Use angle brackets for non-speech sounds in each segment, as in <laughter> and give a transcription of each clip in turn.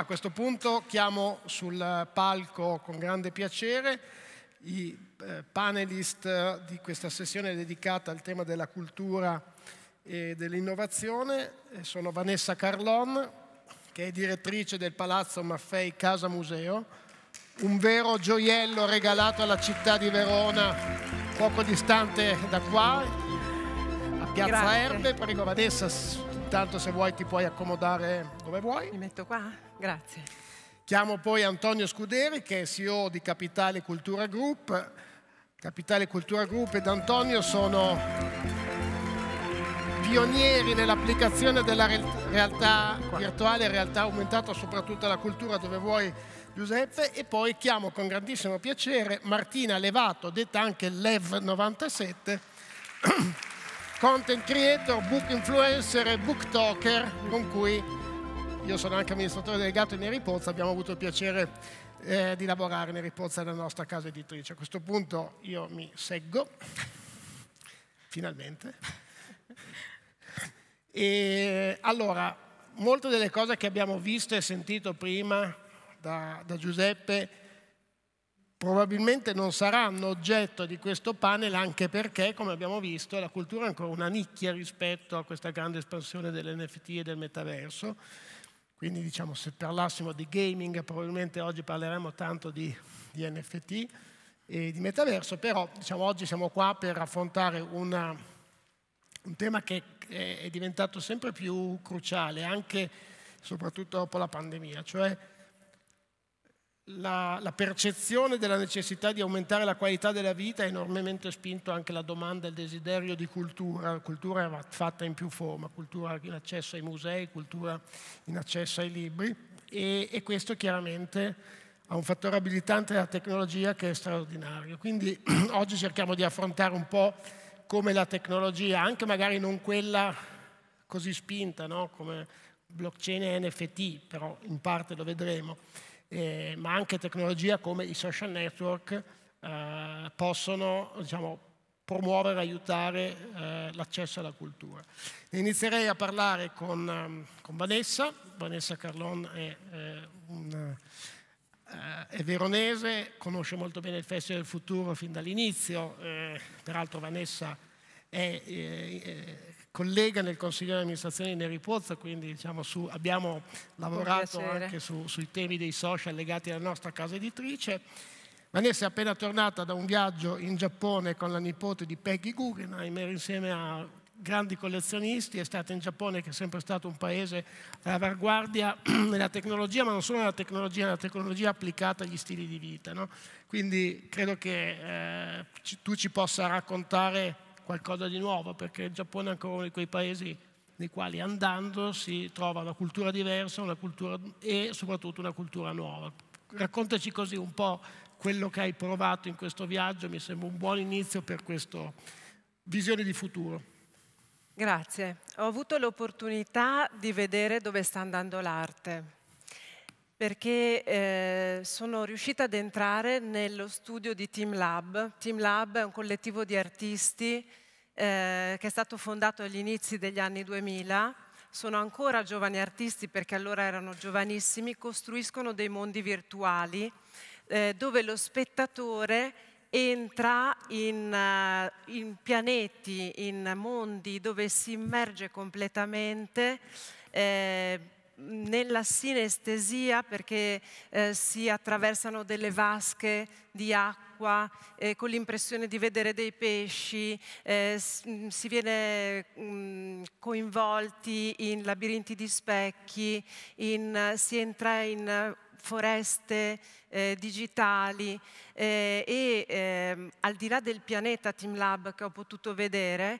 A questo punto chiamo sul palco con grande piacere i eh, panelist eh, di questa sessione dedicata al tema della cultura e dell'innovazione. Eh, sono Vanessa Carlon, che è direttrice del Palazzo Maffei Casa Museo, un vero gioiello regalato alla città di Verona, poco distante da qua, a Piazza Grazie. Erbe. Prego Vanessa, Intanto se vuoi ti puoi accomodare dove vuoi. Mi metto qua? Grazie. Chiamo poi Antonio Scuderi che è CEO di Capitale Cultura Group. Capitale Cultura Group ed Antonio sono pionieri nell'applicazione della realtà virtuale e realtà aumentata soprattutto alla cultura dove vuoi Giuseppe e poi chiamo con grandissimo piacere Martina Levato, detta anche Lev97 <clears throat> content creator, book influencer e book talker, con cui io sono anche amministratore delegato in Neri Pozza, abbiamo avuto il piacere eh, di lavorare in Neri Pozza nella nostra casa editrice. A questo punto io mi seggo, finalmente. E allora, molte delle cose che abbiamo visto e sentito prima da, da Giuseppe probabilmente non saranno oggetto di questo panel anche perché, come abbiamo visto, la cultura è ancora una nicchia rispetto a questa grande espansione dell'NFT e del metaverso. Quindi diciamo se parlassimo di gaming probabilmente oggi parleremo tanto di, di NFT e di metaverso, però diciamo, oggi siamo qua per affrontare una, un tema che è diventato sempre più cruciale, anche soprattutto dopo la pandemia, cioè la, la, percezione della necessità di aumentare la qualità della vita ha enormemente spinto anche la domanda e il desiderio di cultura, cultura fatta in più forma, cultura in accesso ai musei, cultura in accesso ai libri e, e questo chiaramente ha un fattore abilitante della tecnologia che è straordinario. Quindi <clears throat> oggi cerchiamo di affrontare un po' come la tecnologia, anche magari non quella così spinta no? come blockchain e NFT, però in parte lo vedremo eh, ma anche tecnologia come i social network eh, possono diciamo, promuovere, aiutare eh, l'accesso alla cultura. Inizierei a parlare con, ehm, con Vanessa, Vanessa Carlon è, eh, un, eh, è, veronese, conosce molto bene il Festival del Futuro fin dall'inizio, eh, peraltro Vanessa è collega nel Consiglio di amministrazione di Neri Pozza, quindi diciamo, su, abbiamo lavorato anche su, sui temi dei social legati alla nostra casa editrice. Vanessa è appena tornata da un viaggio in Giappone con la nipote di Peggy Guggenheim, era insieme a grandi collezionisti, è stata in Giappone che è sempre stato un paese all'avanguardia <clears throat> nella tecnologia, ma non solo nella tecnologia, nella tecnologia applicata agli stili di vita. No? Quindi credo che eh, tu ci possa raccontare qualcosa di nuovo, perché il Giappone è ancora uno di quei paesi nei quali andando si trova una cultura diversa una cultura, e soprattutto una cultura nuova. Raccontaci così un po' quello che hai provato in questo viaggio, mi sembra un buon inizio per questa visione di futuro. Grazie. Ho avuto l'opportunità di vedere dove sta andando l'arte perché eh, sono riuscita ad entrare nello studio di Team Lab. Team Lab è un collettivo di artisti eh, che è stato fondato agli inizi degli anni 2000. Sono ancora giovani artisti perché allora erano giovanissimi, costruiscono dei mondi virtuali eh, dove lo spettatore entra in, eh, in pianeti, in mondi dove si immerge completamente eh, nella sinestesia perché eh, si attraversano delle vasche di acqua eh, con l'impressione di vedere dei pesci, eh, mm, si viene mh, mm, coinvolti in labirinti di specchi, in, si entra in foreste eh, digitali eh, e eh, al di là del pianeta Team Lab che ho potuto vedere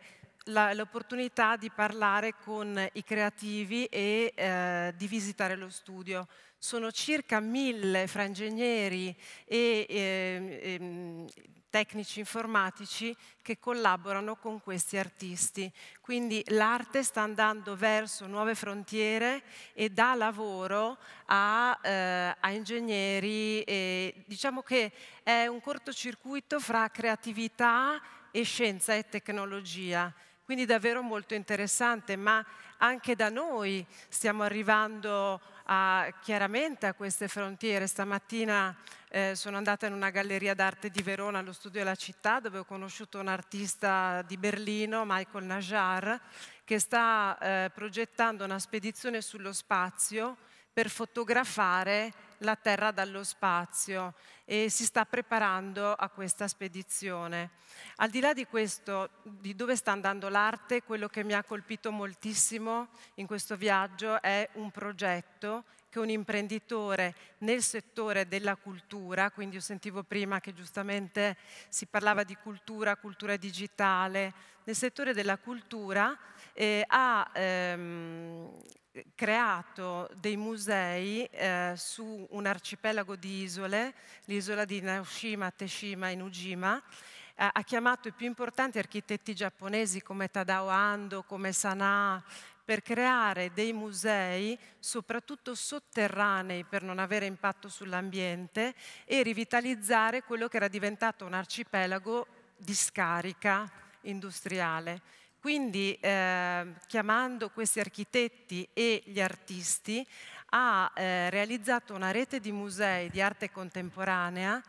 l'opportunità di parlare con i creativi e eh, di visitare lo studio. Sono circa mille fra ingegneri e, e, ehm, e ehm, tecnici informatici che collaborano con questi artisti. Quindi l'arte sta andando verso nuove frontiere e dà lavoro a, eh, a ingegneri. E, diciamo che è un cortocircuito fra creatività e scienza e tecnologia. Quindi davvero molto interessante, ma anche da noi stiamo arrivando a, chiaramente a queste frontiere. Stamattina eh, sono andata in una galleria d'arte di Verona, allo studio della città, dove ho conosciuto un artista di Berlino, Michael Najar, che sta eh, progettando una spedizione sullo spazio per fotografare la Terra dallo spazio e si sta preparando a questa spedizione. Al di là di questo, di dove sta andando l'arte, quello che mi ha colpito moltissimo in questo viaggio è un progetto che un imprenditore nel settore della cultura, quindi io sentivo prima che giustamente si parlava di cultura, cultura digitale, nel settore della cultura eh, ha ehm, creato dei musei eh, su un arcipelago di isole, l'isola di Naoshima, Teshima e Nujima, eh, ha chiamato i più importanti architetti giapponesi come Tadao Ando, come Sanaa, per creare dei musei soprattutto sotterranei per non avere impatto sull'ambiente e rivitalizzare quello che era diventato un arcipelago di scarica industriale. Quindi eh, chiamando questi architetti e gli artisti ha eh, realizzato una rete di musei di arte contemporanea,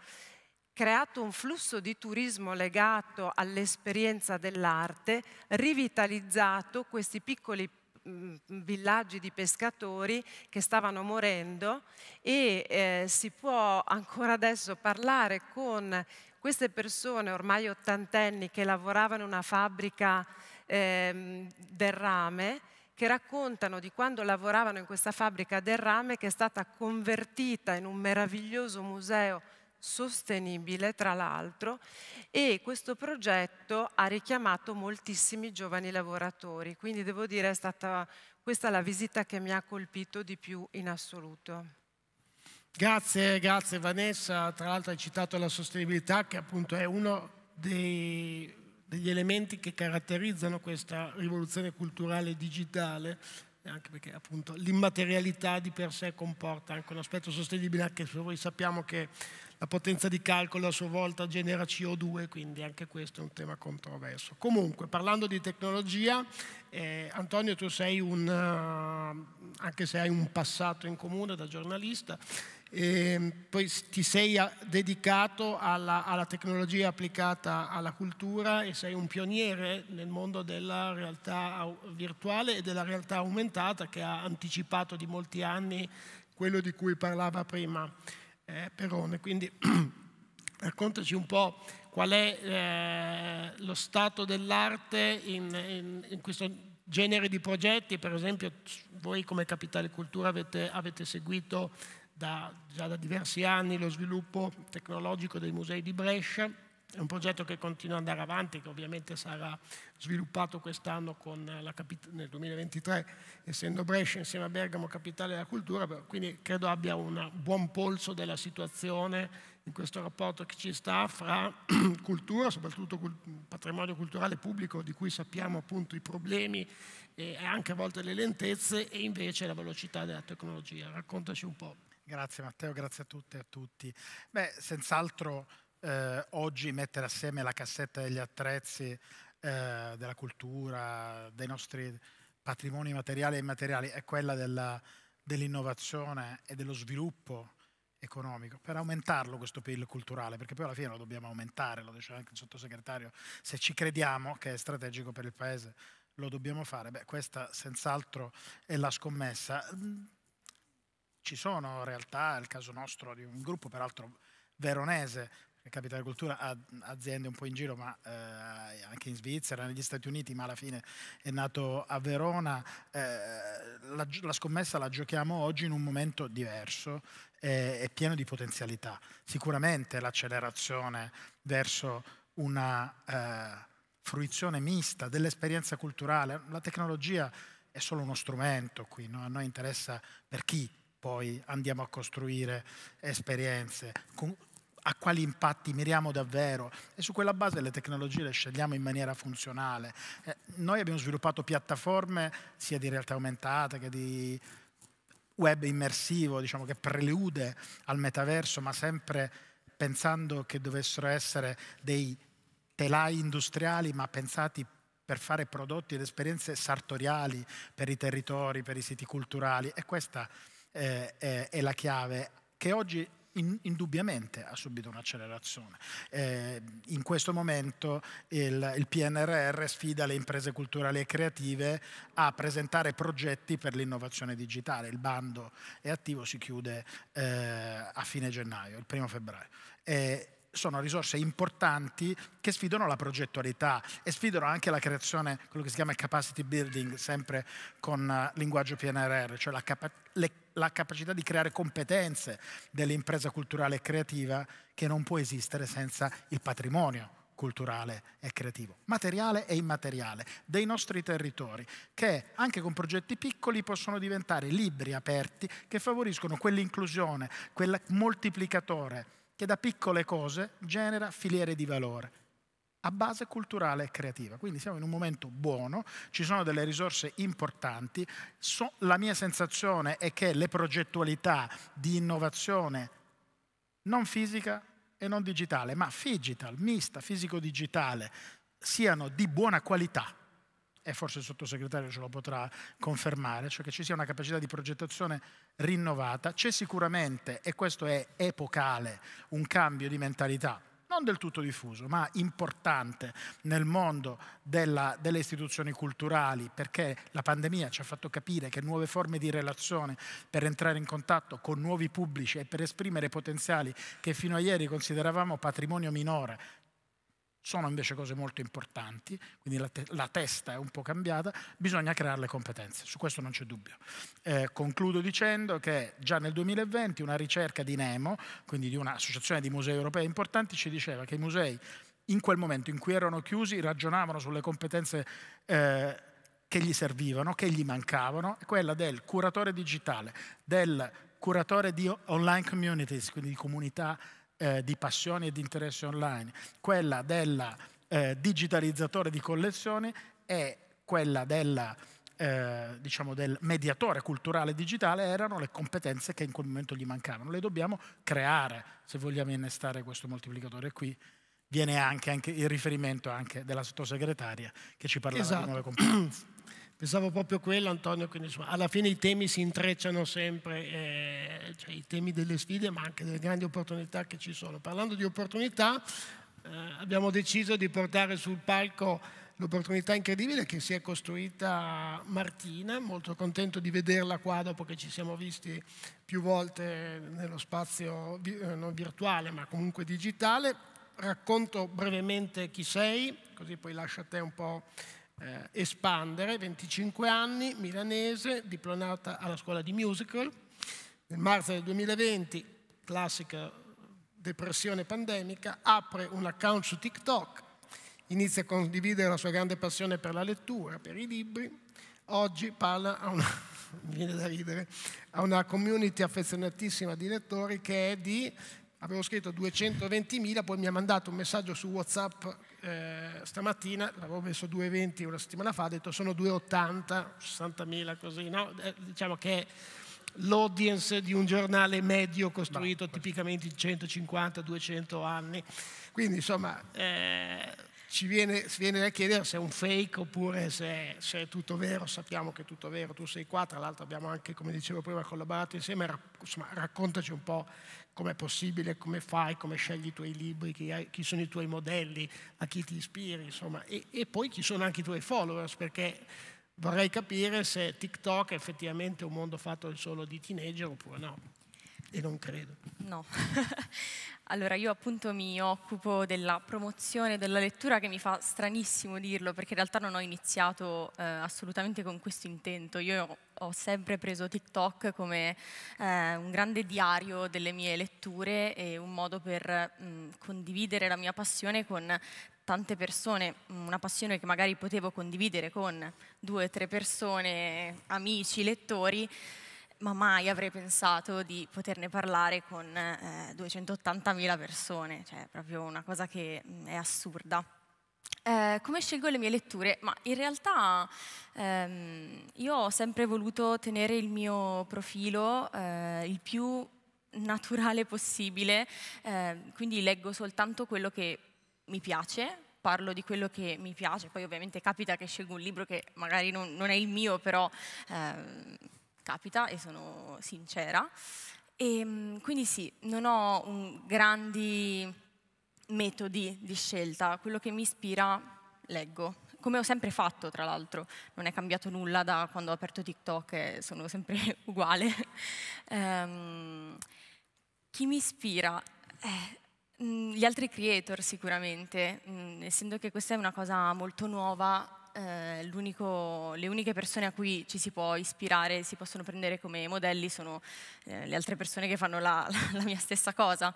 creato un flusso di turismo legato all'esperienza dell'arte, rivitalizzato questi piccoli mm, villaggi di pescatori che stavano morendo e eh, si può ancora adesso parlare con queste persone ormai ottantenni che lavoravano in una fabbrica ehm, del rame che raccontano di quando lavoravano in questa fabbrica del rame che è stata convertita in un meraviglioso museo sostenibile, tra l'altro, e questo progetto ha richiamato moltissimi giovani lavoratori, quindi devo dire è stata questa la visita che mi ha colpito di più in assoluto. Grazie, grazie Vanessa, tra l'altro hai citato la sostenibilità che appunto è uno dei degli elementi che caratterizzano questa rivoluzione culturale digitale, anche perché appunto l'immaterialità di per sé comporta anche un aspetto sostenibile, anche se noi sappiamo che la potenza di calcolo a sua volta genera CO2, quindi anche questo è un tema controverso. Comunque, parlando di tecnologia, eh, Antonio, tu sei un, uh, anche se hai un passato in comune da giornalista, e ehm, poi ti sei ah, dedicato alla, alla, tecnologia applicata alla cultura e sei un pioniere nel mondo della realtà virtuale e della realtà aumentata che ha anticipato di molti anni quello di cui parlava prima eh, Perone. Quindi <clears throat> raccontaci un po' qual è eh, lo stato dell'arte in, in, in questo genere di progetti, per esempio voi come Capitale Cultura avete, avete seguito da, già da diversi anni lo sviluppo tecnologico dei musei di Brescia, è un progetto che continua ad andare avanti, che ovviamente sarà sviluppato quest'anno nel 2023, essendo Brescia insieme a Bergamo capitale della cultura, quindi credo abbia un buon polso della situazione in questo rapporto che ci sta fra <clears throat> cultura, soprattutto patrimonio culturale pubblico di cui sappiamo appunto i problemi e anche a volte le lentezze e invece la velocità della tecnologia. Raccontaci un po'. Grazie Matteo, grazie a tutte e a tutti. Beh, senz'altro eh, oggi mettere assieme la cassetta degli attrezzi, eh, della cultura, dei nostri patrimoni materiali e immateriali è quella della, dell'innovazione e dello sviluppo economico, per aumentarlo questo PIL culturale, perché poi alla fine lo dobbiamo aumentare, lo diceva anche il sottosegretario, se ci crediamo che è strategico per il Paese lo dobbiamo fare, beh questa senz'altro è la scommessa ci sono realtà, è il caso nostro di un gruppo peraltro veronese, Capitale Cultura ha aziende un po' in giro, ma eh, anche in Svizzera, negli Stati Uniti, ma alla fine è nato a Verona. Eh, la, la, scommessa la giochiamo oggi in un momento diverso e eh, pieno di potenzialità. Sicuramente l'accelerazione verso una eh, fruizione mista dell'esperienza culturale, la tecnologia è solo uno strumento qui, no? a noi interessa per chi poi andiamo a costruire esperienze, a quali impatti miriamo davvero e su quella base le tecnologie le scegliamo in maniera funzionale. Eh, noi abbiamo sviluppato piattaforme sia di realtà aumentata che di web immersivo, diciamo che prelude al metaverso, ma sempre pensando che dovessero essere dei telai industriali, ma pensati per fare prodotti ed esperienze sartoriali per i territori, per i siti culturali. E questa eh, è, è, la chiave che oggi in, indubbiamente ha subito un'accelerazione. Eh, in questo momento il, il, PNRR sfida le imprese culturali e creative a presentare progetti per l'innovazione digitale. Il bando è attivo, si chiude eh, a fine gennaio, il primo febbraio sono risorse importanti che sfidano la progettualità e sfidano anche la creazione, quello che si chiama capacity building, sempre con eh, linguaggio PNRR, cioè la, capa le, la capacità di creare competenze dell'impresa culturale e creativa che non può esistere senza il patrimonio culturale e creativo, materiale e immateriale, dei nostri territori, che anche con progetti piccoli possono diventare libri aperti che favoriscono quell'inclusione, quel moltiplicatore che da piccole cose genera filiere di valore a base culturale e creativa. Quindi siamo in un momento buono, ci sono delle risorse importanti, so, la mia sensazione è che le progettualità di innovazione non fisica e non digitale, ma digital, mista, fisico-digitale, siano di buona qualità e forse il sottosegretario ce lo potrà confermare, cioè che ci sia una capacità di progettazione rinnovata, c'è sicuramente, e questo è epocale, un cambio di mentalità, non del tutto diffuso, ma importante nel mondo della, delle istituzioni culturali, perché la pandemia ci ha fatto capire che nuove forme di relazione per entrare in contatto con nuovi pubblici e per esprimere potenziali che fino a ieri consideravamo patrimonio minore, sono invece cose molto importanti, quindi la, te la, testa è un po' cambiata, bisogna creare le competenze, su questo non c'è dubbio. Eh, concludo dicendo che già nel 2020 una ricerca di Nemo, quindi di un'associazione di musei europei importanti, ci diceva che i musei in quel momento in cui erano chiusi ragionavano sulle competenze eh, che gli servivano, che gli mancavano, quella del curatore digitale, del curatore di online communities, quindi di comunità digitali, eh, di passioni e di interessi online, quella del eh, digitalizzatore di collezioni e quella della, eh, diciamo del mediatore culturale digitale erano le competenze che in quel momento gli mancavano. Le dobbiamo creare se vogliamo innestare questo moltiplicatore. E qui viene anche, anche, il riferimento anche della sottosegretaria che ci parlava esatto. di nuove competenze. <clears throat> Pensavo proprio quello Antonio, quindi insomma, alla fine i temi si intrecciano sempre, eh, cioè, i temi delle sfide ma anche delle grandi opportunità che ci sono. Parlando di opportunità eh, abbiamo deciso di portare sul palco l'opportunità incredibile che si è costruita Martina, molto contento di vederla qua dopo che ci siamo visti più volte nello spazio eh, non virtuale ma comunque digitale. Racconto brevemente chi sei, così poi lascio a te un po' eh, espandere, 25 anni, milanese, diplomata alla scuola di musical. Nel marzo del 2020, classica depressione pandemica, apre un account su TikTok, inizia a condividere la sua grande passione per la lettura, per i libri. Oggi parla a una, <laughs> viene da ridere, a una community affezionatissima di lettori che è di avevo scritto 220.000, poi mi ha mandato un messaggio su WhatsApp eh, stamattina, l'avevo messo 220 una settimana fa, ha detto sono 280, 60.000 così, no? eh, diciamo che è l'audience di un giornale medio costruito no, tipicamente in 150-200 anni. Quindi insomma... Eh, ci viene, viene, da chiedere se è un fake oppure se, se, è tutto vero, sappiamo che è tutto vero, tu sei qua, tra l'altro abbiamo anche, come dicevo prima, collaborato insieme, insomma raccontaci un po' com'è possibile, come fai, come scegli i tuoi libri, chi, hai, chi sono i tuoi modelli, a chi ti ispiri, insomma, e, e poi chi sono anche i tuoi followers, perché vorrei capire se TikTok è effettivamente un mondo fatto solo di teenager oppure no. E non credo. No. <laughs> allora, io appunto mi occupo della promozione della lettura che mi fa stranissimo dirlo perché in realtà non ho iniziato eh, assolutamente con questo intento. Io ho sempre preso TikTok come eh, un grande diario delle mie letture e un modo per mh, mm, condividere la mia passione con tante persone, mm, una passione che magari potevo condividere con due o tre persone, amici, lettori, ma mai avrei pensato di poterne parlare con eh, 280.000 persone, cioè proprio una cosa che mm, è assurda. Eh, come scelgo le mie letture? Ma in realtà ehm, io ho sempre voluto tenere il mio profilo eh, il più naturale possibile, eh, quindi leggo soltanto quello che mi piace, parlo di quello che mi piace, poi ovviamente capita che scelgo un libro che magari non, non è il mio, però ehm, capita e sono sincera. E, ehm, quindi sì, non ho grandi metodi di scelta, quello che mi ispira leggo, come ho sempre fatto tra l'altro, non è cambiato nulla da quando ho aperto TikTok, eh, sono sempre <laughs> uguale. um, chi mi ispira? Eh, mm, gli altri creator sicuramente, mm, essendo che questa è una cosa molto nuova, eh, le uniche persone a cui ci si può ispirare, si possono prendere come modelli, sono eh, le altre persone che fanno la, <laughs> la mia stessa cosa.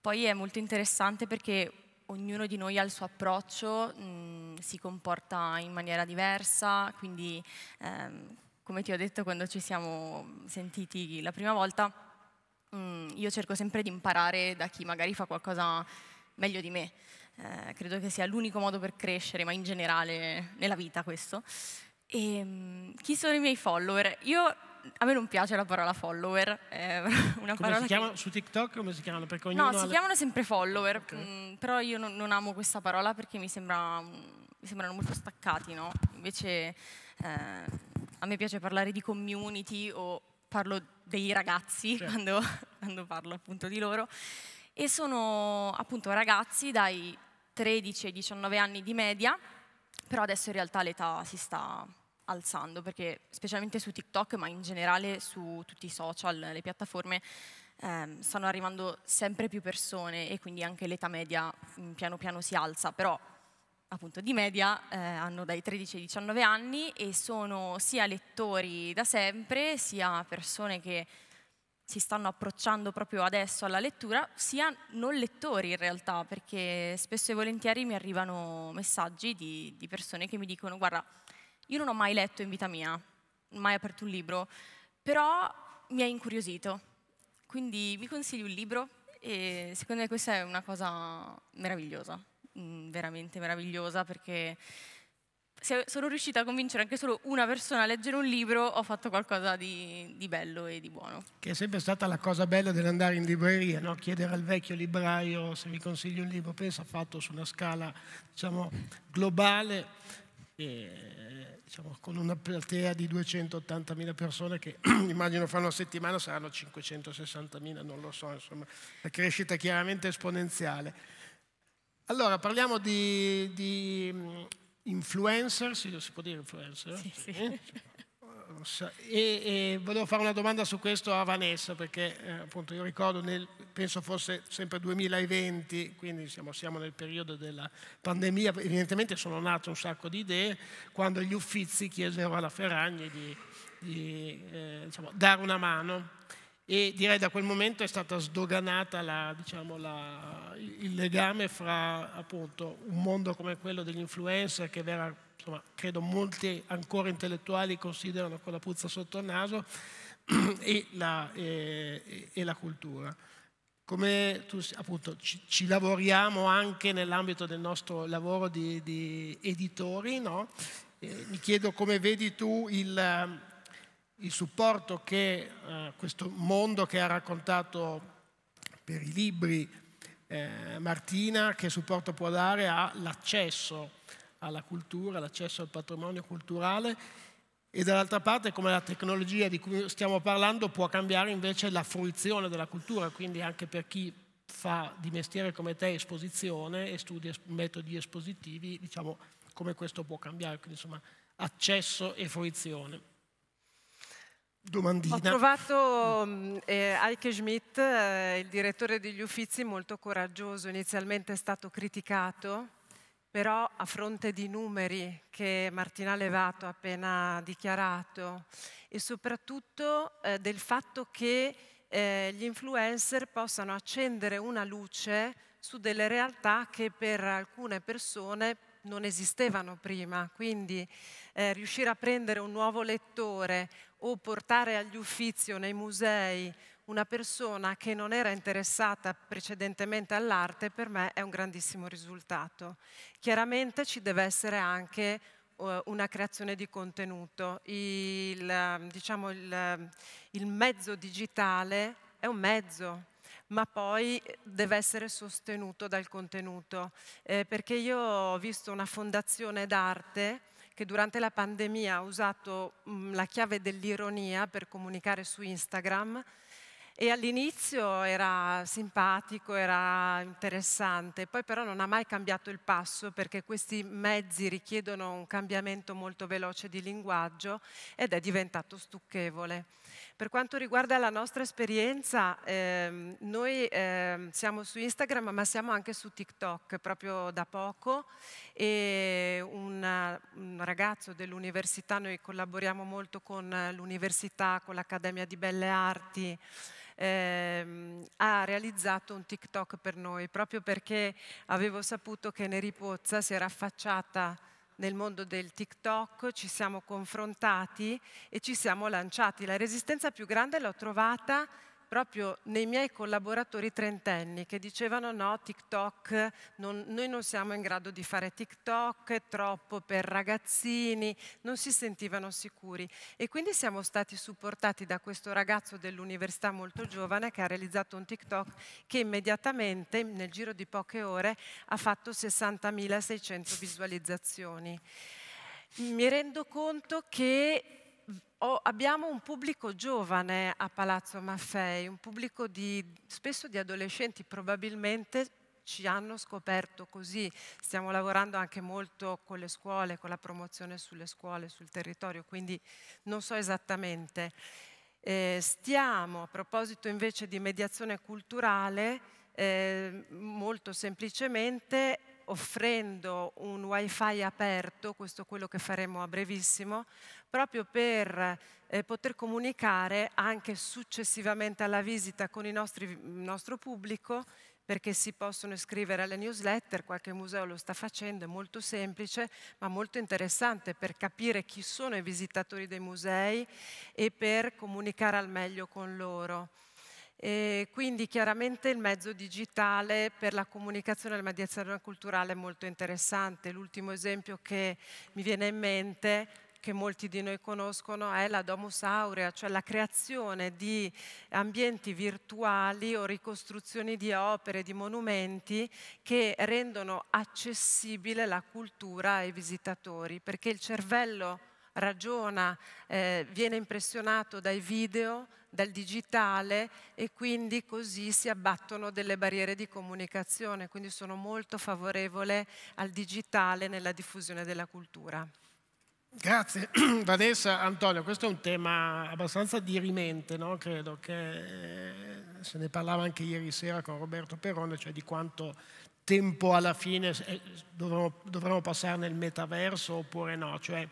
Poi è molto interessante perché ognuno di noi ha il suo approccio, mh, mm, si comporta in maniera diversa, quindi ehm, come ti ho detto quando ci siamo sentiti la prima volta, mh, mm, io cerco sempre di imparare da chi magari fa qualcosa meglio di me. Eh, credo che sia l'unico modo per crescere, ma in generale nella vita questo. E, ehm, chi sono i miei follower? Io, a me non piace la parola follower, è <laughs> una come parola chiama, che... su TikTok come si chiamano? Perché no, si le... chiamano sempre follower, okay. mh, mm, però io non, non, amo questa parola perché mi, sembra, mm, mi sembrano molto staccati, no? Invece eh, a me piace parlare di community o parlo dei ragazzi certo. quando, <laughs> quando parlo appunto di loro e sono appunto ragazzi dai 13 ai 19 anni di media, però adesso in realtà l'età si sta alzando, perché specialmente su TikTok, ma in generale su tutti i social, le piattaforme, ehm, stanno arrivando sempre più persone e quindi anche l'età media mm, piano piano si alza, però appunto di media eh, hanno dai 13 ai 19 anni e sono sia lettori da sempre, sia persone che si stanno approcciando proprio adesso alla lettura, sia non lettori in realtà, perché spesso e volentieri mi arrivano messaggi di, di persone che mi dicono guarda, io non ho mai letto in vita mia, mai aperto un libro, però mi ha incuriosito, quindi mi consigli un libro e secondo me questa è una cosa meravigliosa, mm, veramente meravigliosa perché se sono riuscita a convincere anche solo una persona a leggere un libro, ho fatto qualcosa di, di bello e di buono. Che è sempre stata la cosa bella dell'andare in libreria, no? chiedere al vecchio libraio se mi consiglio un libro, pensa fatto su una scala diciamo, globale, e, diciamo, con una platea di 280.000 persone che <clears throat> immagino fra una settimana saranno 560.000, non lo so, insomma, la crescita è chiaramente esponenziale. Allora, parliamo di, di influencer, sì, si può dire influencer? Sì, sì. Eh? E, e, volevo fare una domanda su questo a Vanessa perché eh, appunto io ricordo, nel, penso fosse sempre 2020, quindi siamo, siamo, nel periodo della pandemia, evidentemente sono nate un sacco di idee, quando gli uffizi chiesero alla Ferragni di, di eh, diciamo, dare una mano e direi da quel momento è stata sdoganata la, diciamo, la, il legame fra appunto, un mondo come quello degli influencer che vera, insomma, credo molti ancora intellettuali considerano con la puzza sotto il naso <clears throat> e la, e, e la cultura. Come tu, appunto, ci, ci, lavoriamo anche nell'ambito del nostro lavoro di, di editori, no? eh, mi chiedo come vedi tu il il supporto che eh, questo mondo che ha raccontato per i libri eh, Martina, che supporto può dare all'accesso alla cultura, all'accesso al patrimonio culturale e dall'altra parte come la tecnologia di cui stiamo parlando può cambiare invece la fruizione della cultura, quindi anche per chi fa di mestiere come te esposizione e studia metodi espositivi, diciamo come questo può cambiare, quindi insomma accesso e fruizione. Domandina. Ho trovato mm, eh, Heike Schmidt, eh, il direttore degli Uffizi, molto coraggioso. Inizialmente è stato criticato, però a fronte di numeri che Martina Levato ha appena dichiarato e soprattutto eh, del fatto che eh, gli influencer possano accendere una luce su delle realtà che per alcune persone non esistevano prima. Quindi eh, riuscire a prendere un nuovo lettore o portare agli uffizi o nei musei una persona che non era interessata precedentemente all'arte per me è un grandissimo risultato. Chiaramente ci deve essere anche eh, una creazione di contenuto. Il, ehm, diciamo, il, ehm, il mezzo digitale è un mezzo, ma poi deve essere sostenuto dal contenuto. Eh, perché io ho visto una fondazione d'arte che durante la pandemia ha usato mm, la chiave dell'ironia per comunicare su Instagram e all'inizio era simpatico, era interessante, poi però non ha mai cambiato il passo perché questi mezzi richiedono un cambiamento molto veloce di linguaggio ed è diventato stucchevole. Per quanto riguarda la nostra esperienza, ehm, noi ehm, siamo su Instagram ma siamo anche su TikTok proprio da poco e una, un ragazzo dell'università, noi collaboriamo molto con l'università, con l'Accademia di Belle Arti, ehm, ha realizzato un TikTok per noi proprio perché avevo saputo che Neri Pozza si era affacciata nel mondo del TikTok, ci siamo confrontati e ci siamo lanciati. La resistenza più grande l'ho trovata proprio nei miei collaboratori trentenni che dicevano no, TikTok, non, noi non siamo in grado di fare TikTok, è troppo per ragazzini, non si sentivano sicuri. E quindi siamo stati supportati da questo ragazzo dell'università molto giovane che ha realizzato un TikTok che immediatamente, nel giro di poche ore, ha fatto 60.600 visualizzazioni. Mi rendo conto che ho, abbiamo un pubblico giovane a Palazzo Maffei, un pubblico di, spesso di adolescenti, probabilmente ci hanno scoperto così. Stiamo lavorando anche molto con le scuole, con la promozione sulle scuole, sul territorio, quindi non so esattamente. Eh, stiamo, a proposito invece di mediazione culturale, eh, molto semplicemente offrendo un wifi aperto, questo è quello che faremo a brevissimo, proprio per eh, poter comunicare anche successivamente alla visita con nostri, il nostro pubblico perché si possono iscrivere alle newsletter, qualche museo lo sta facendo, è molto semplice ma molto interessante per capire chi sono i visitatori dei musei e per comunicare al meglio con loro. E quindi chiaramente il mezzo digitale per la comunicazione e la mediazione culturale è molto interessante. L'ultimo esempio che mi viene in mente che molti di noi conoscono è la Domus Aurea, cioè la creazione di ambienti virtuali o ricostruzioni di opere, di monumenti che rendono accessibile la cultura ai visitatori, perché il cervello ragiona, eh, viene impressionato dai video, dal digitale e quindi così si abbattono delle barriere di comunicazione, quindi sono molto favorevole al digitale nella diffusione della cultura. Grazie <clears throat> Vanessa, Antonio, questo è un tema abbastanza dirimente, no? credo che eh, se ne parlava anche ieri sera con Roberto Perone, cioè di quanto tempo alla fine eh, dovremmo, passare nel metaverso oppure no. Cioè,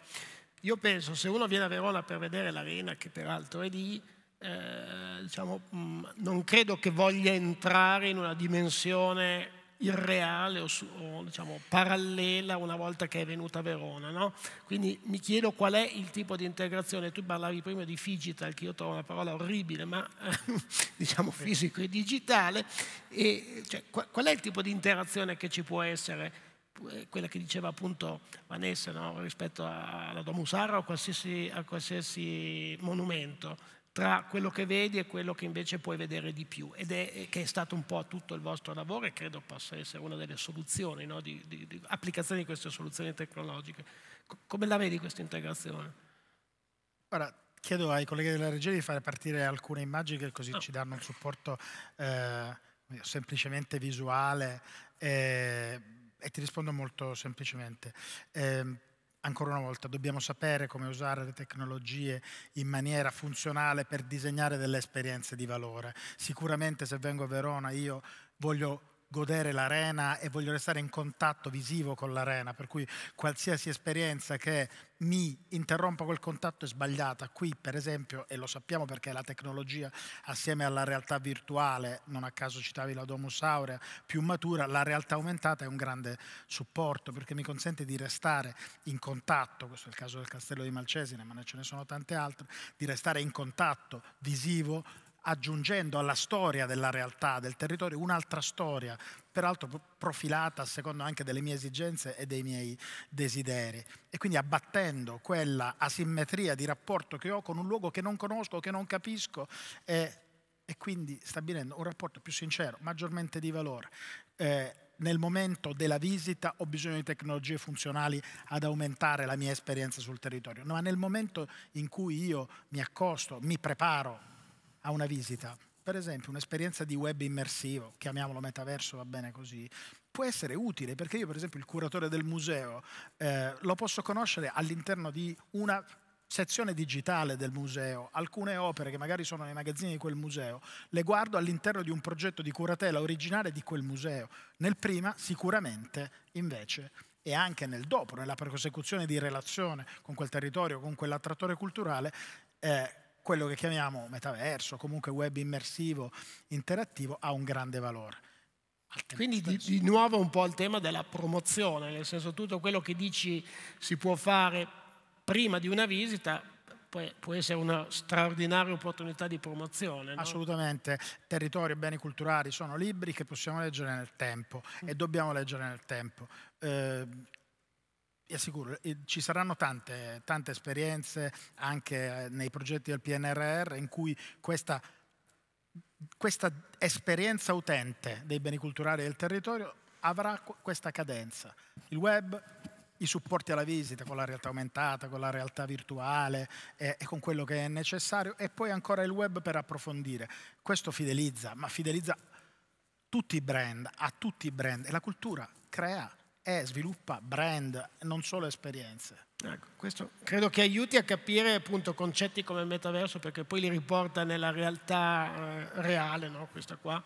io penso se uno viene a Verona per vedere l'arena, che peraltro è lì, eh, diciamo, mm, non credo che voglia entrare in una dimensione irreale o, o diciamo, parallela una volta che è venuta a Verona. No? Quindi mi chiedo qual è il tipo di integrazione. Tu parlavi prima di digital, che io trovo una parola orribile, ma <laughs> diciamo fisico e digitale. E, cioè, qual è il tipo di interazione che ci può essere? quella che diceva appunto Vanessa no? rispetto alla Domusarra o a qualsiasi, a qualsiasi monumento tra quello che vedi e quello che invece puoi vedere di più ed è eh, che è stato un po' tutto il vostro lavoro e credo possa essere una delle soluzioni, no? di, di, di applicazione di queste soluzioni tecnologiche. C- come la vedi questa integrazione? Ora chiedo ai colleghi della regia di fare partire alcune immagini che così oh. ci danno un supporto eh, semplicemente visuale eh, e ti rispondo molto semplicemente. Eh, ancora una volta dobbiamo sapere come usare le tecnologie in maniera funzionale per disegnare delle esperienze di valore. Sicuramente se vengo a Verona io voglio godere l'arena e voglio restare in contatto visivo con l'arena, per cui qualsiasi esperienza che mi interrompa quel contatto è sbagliata. Qui, per esempio, e lo sappiamo perché la tecnologia assieme alla realtà virtuale, non a caso citavi la Domus Aurea, più matura, la realtà aumentata è un grande supporto perché mi consente di restare in contatto, questo è il caso del castello di Malcesine, ma ce ne sono tante altre, di restare in contatto visivo aggiungendo alla storia della realtà, del territorio, un'altra storia, peraltro profilata a seconda anche delle mie esigenze e dei miei desideri. E quindi abbattendo quella asimmetria di rapporto che ho con un luogo che non conosco, che non capisco, e, e quindi stabilendo un rapporto più sincero, maggiormente di valore. Eh, nel momento della visita ho bisogno di tecnologie funzionali ad aumentare la mia esperienza sul territorio, ma nel momento in cui io mi accosto, mi preparo, a una visita. Per esempio, un'esperienza di web immersivo, chiamiamolo metaverso, va bene così, può essere utile perché io, per esempio, il curatore del museo eh, lo posso conoscere all'interno di una sezione digitale del museo, alcune opere che magari sono nei magazzini di quel museo, le guardo all'interno di un progetto di curatela originale di quel museo. Nel prima sicuramente invece e anche nel dopo, nella prosecuzione di relazione con quel territorio, con quell'attrattore culturale, eh, quello che chiamiamo metaverso, comunque web immersivo, interattivo, ha un grande valore. Quindi di, di, nuovo un po' il tema della promozione, nel senso tutto quello che dici si può fare prima di una visita può essere una straordinaria opportunità di promozione. No? Assolutamente, territori e beni culturali sono libri che possiamo leggere nel tempo e mm. dobbiamo leggere nel tempo. Eh, vi assicuro, eh, ci saranno tante, tante esperienze anche eh, nei progetti del PNRR in cui questa, questa esperienza utente dei beni culturali del territorio avrà questa cadenza. Il web, i supporti alla visita con la realtà aumentata, con la realtà virtuale eh, e con quello che è necessario e poi ancora il web per approfondire. Questo fidelizza, ma fidelizza tutti i brand, a tutti i brand e la cultura crea e sviluppa brand, non solo esperienze. Ecco, questo credo che aiuti a capire appunto concetti come il metaverso perché poi li riporta nella realtà eh, reale, no? questa qua,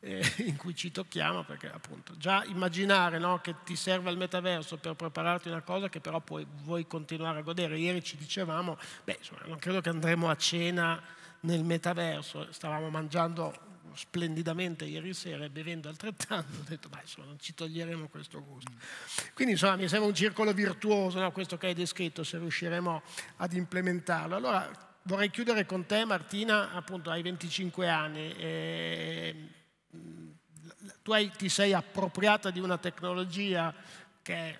eh, <laughs> in cui ci tocchiamo perché appunto già immaginare no, che ti serva il metaverso per prepararti una cosa che però poi vuoi continuare a godere. Ieri ci dicevamo, beh insomma non credo che andremo a cena nel metaverso, stavamo mangiando splendidamente ieri sera e bevendo altrettanto, ho detto, ma insomma, non ci toglieremo questo gusto. Quindi, insomma, mi sembra un circolo virtuoso, no, questo che hai descritto, se riusciremo ad implementarlo. Allora, vorrei chiudere con te, Martina, appunto, hai 25 anni. E... Ehm, tu hai, ti sei appropriata di una tecnologia che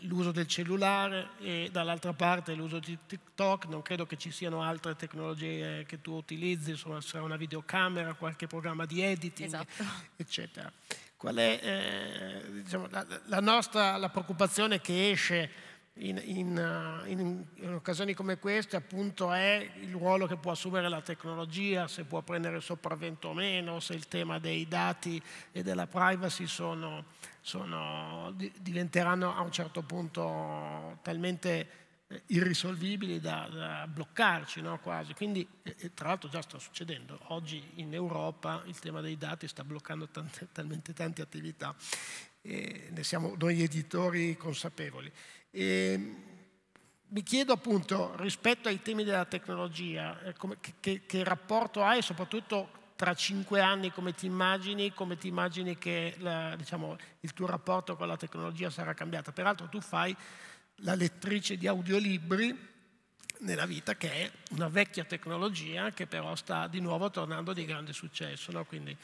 l'uso del cellulare e dall'altra parte l'uso di TikTok, non credo che ci siano altre tecnologie che tu utilizzi, insomma sarà una videocamera, qualche programma di editing, esatto. eccetera. Qual è eh, diciamo, la, la, nostra la preoccupazione che esce in, in, eh, in, in, occasioni come queste appunto è il ruolo che può assumere la tecnologia, se può prendere sopravvento o meno, se il tema dei dati e della privacy sono, sono, diventeranno a un certo punto talmente eh, irrisolvibili da, da bloccarci no? quasi. Quindi, e, tra l'altro già sta succedendo, oggi in Europa il tema dei dati sta bloccando tante, talmente tante attività e ne siamo noi editori consapevoli. E ehm, mi chiedo appunto rispetto ai temi della tecnologia, eh, come, che, che, rapporto hai soprattutto tra cinque anni come ti immagini, come ti immagini che la, diciamo, il tuo rapporto con la tecnologia sarà cambiato. Peraltro tu fai la lettrice di audiolibri nella vita che è una vecchia tecnologia che però sta di nuovo tornando di grande successo. No? Quindi,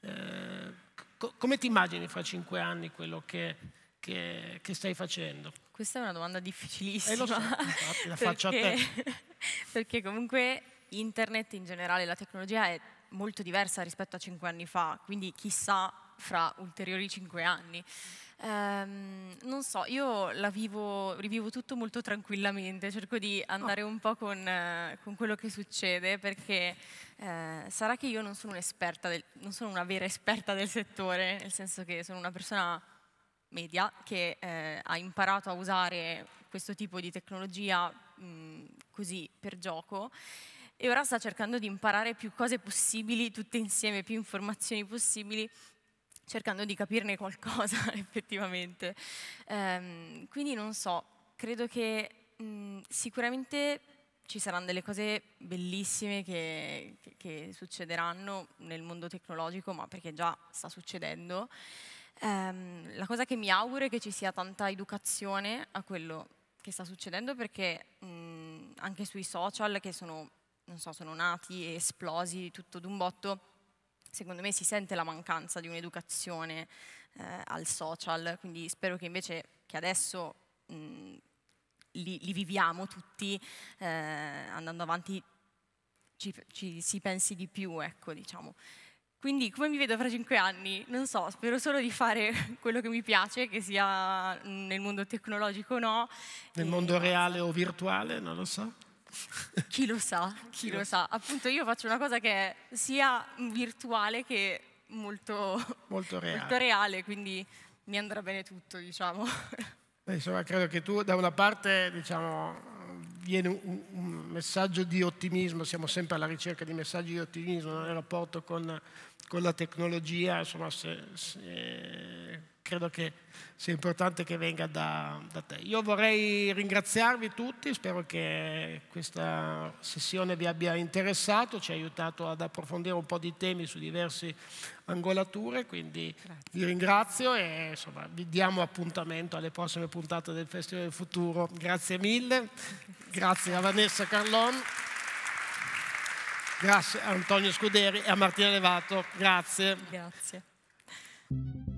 eh, co come ti immagini fra cinque anni quello che, che, che stai facendo? Questa è una domanda difficilissima. E eh, lo so, <laughs> la faccio perché, a te. <laughs> perché comunque internet in generale, la tecnologia è molto diversa rispetto a cinque anni fa, quindi chissà fra ulteriori cinque anni. Um, non so, io la vivo, rivivo tutto molto tranquillamente, cerco di andare ah. un po' con, eh, con quello che succede perché eh, sarà che io non sono un'esperta, del, non sono una vera esperta del settore, nel senso che sono una persona media che eh, ha imparato a usare questo tipo di tecnologia mh, così per gioco e ora sta cercando di imparare più cose possibili, tutte insieme, più informazioni possibili, cercando di capirne qualcosa <laughs> effettivamente. Ehm, quindi non so, credo che mh, sicuramente ci saranno delle cose bellissime che, che, che succederanno nel mondo tecnologico, ma perché già sta succedendo ehm, la cosa che mi auguro è che ci sia tanta educazione a quello che sta succedendo perché mh, mhmm, anche sui social che sono, so, sono nati e esplosi tutto d'un botto, secondo me si sente la mancanza di un'educazione eh, al social, quindi spero che invece che adesso mh, mhmm, li, li, viviamo tutti eh, andando avanti ci, ci, si pensi di più, ecco, diciamo. Quindi come mi vedo fra cinque anni? Non so, spero solo di fare <laughs> quello che mi piace, che sia nel mondo tecnologico o no. Nel mondo reale o virtuale, non lo so. <laughs> Chi lo sa, chi, chi lo, lo sa. sa. Appunto io faccio una cosa che è sia virtuale che molto, molto, reale. molto reale, quindi mi andrà bene tutto, diciamo. Beh, insomma, credo che tu da una parte, diciamo, viene un, un, messaggio di ottimismo, siamo sempre alla ricerca di messaggi di ottimismo nel rapporto con con la tecnologia, insomma, se, se, credo che sia importante che venga da, da, te. Io vorrei ringraziarvi tutti, spero che questa sessione vi abbia interessato, ci ha aiutato ad approfondire un po' di temi su diverse angolature, quindi Grazie. vi ringrazio e insomma, vi diamo appuntamento alle prossime puntate del Festival del Futuro. Grazie mille, grazie a Vanessa Carlon. Grazie a Antonio Scuderi e a Martina Levato. Grazie. Grazie.